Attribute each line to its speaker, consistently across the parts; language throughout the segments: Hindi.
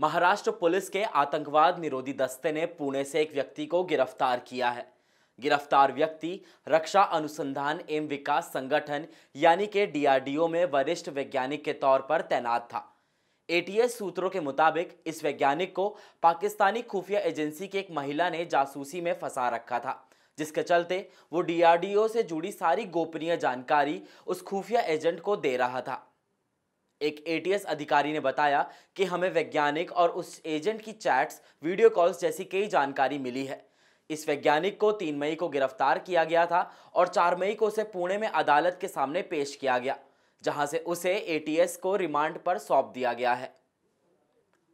Speaker 1: महाराष्ट्र पुलिस के आतंकवाद निरोधी दस्ते ने पुणे से एक व्यक्ति को गिरफ्तार किया है गिरफ्तार व्यक्ति रक्षा अनुसंधान एवं विकास संगठन यानी के डीआरडीओ में वरिष्ठ वैज्ञानिक के तौर पर तैनात था एटीएस सूत्रों के मुताबिक इस वैज्ञानिक को पाकिस्तानी खुफिया एजेंसी की एक महिला ने जासूसी में फंसा रखा था जिसके चलते वो डीआरडीओ से जुड़ी सारी गोपनीय जानकारी उस खुफिया एजेंट को दे रहा था एक एटीएस अधिकारी ने बताया कि हमें वैज्ञानिक और उस एजेंट की चैट्स वीडियो कॉल्स जैसी कई जानकारी मिली है इस वैज्ञानिक को तीन मई को गिरफ्तार किया गया था और चार मई को उसे पुणे में अदालत के सामने पेश किया गया जहां से उसे एटीएस को रिमांड पर सौंप दिया गया है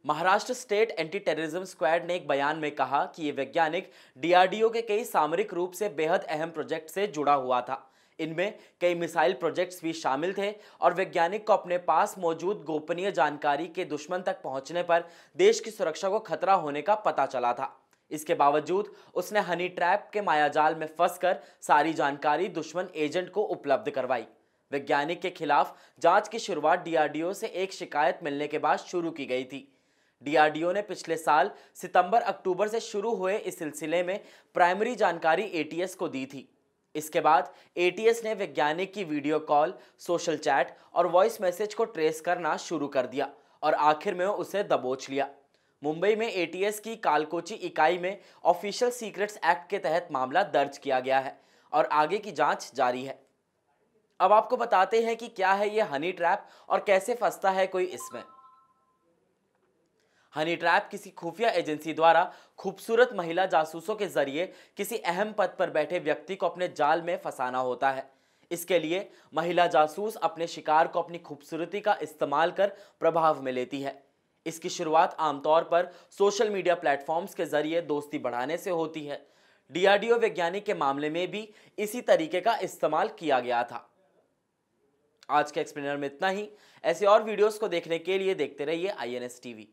Speaker 1: Maharashtra state anti terrorism squad ने एक बयान में कहा कि ये वैज्ञानिक डीआरडीओ के कई सामरिक रूप से बेहद अहम प्रोजेक्ट से जुड़ा हुआ था इनमें कई मिसाइल प्रोजेक्ट्स भी शामिल थे और वैज्ञानिक को अपने पास मौजूद गोपनीय जानकारी के दुश्मन तक पहुंचने पर देश की सुरक्षा को खतरा होने का पता चला था इसके बावजूद उसने हनी ट्रैप के मायाजाल में फंसकर सारी जानकारी दुश्मन एजेंट को उपलब्ध करवाई वैज्ञानिक के खिलाफ जांच की शुरुआत डीआरडीओ से एक शिकायत मिलने के बाद शुरू की गई थी डीआरडीओ ने पिछले साल सितंबर अक्टूबर से शुरू हुए इस सिलसिले में प्राइमरी जानकारी एटीएस को दी थी इसके बाद एटीएस ने वैज्ञानिक की वीडियो कॉल सोशल चैट और वॉइस मैसेज को ट्रेस करना शुरू कर दिया और आखिर में उसे दबोच लिया मुंबई में एटीएस की कालकोची इकाई में ऑफिशियल सीक्रेट्स एक्ट के तहत मामला दर्ज किया गया है और आगे की जांच जारी है अब आपको बताते हैं कि क्या है ये हनी ट्रैप और कैसे फंसता है कोई इसमें हनी ट्रैप किसी खुफिया एजेंसी द्वारा खूबसूरत महिला जासूसों के जरिए किसी अहम पद पर बैठे व्यक्ति को अपने जाल में फंसाना होता है इसके लिए महिला जासूस अपने शिकार को अपनी खूबसूरती का इस्तेमाल कर प्रभाव में लेती है इसकी शुरुआत आमतौर पर सोशल मीडिया प्लेटफॉर्म्स के जरिए दोस्ती बढ़ाने से होती है डीआरडीओ वैज्ञानिक के मामले में भी इसी तरीके का इस्तेमाल किया गया था आज के एक्सप्लेनर में इतना ही ऐसे और वीडियोस को देखने के लिए देखते रहिए आई एन टीवी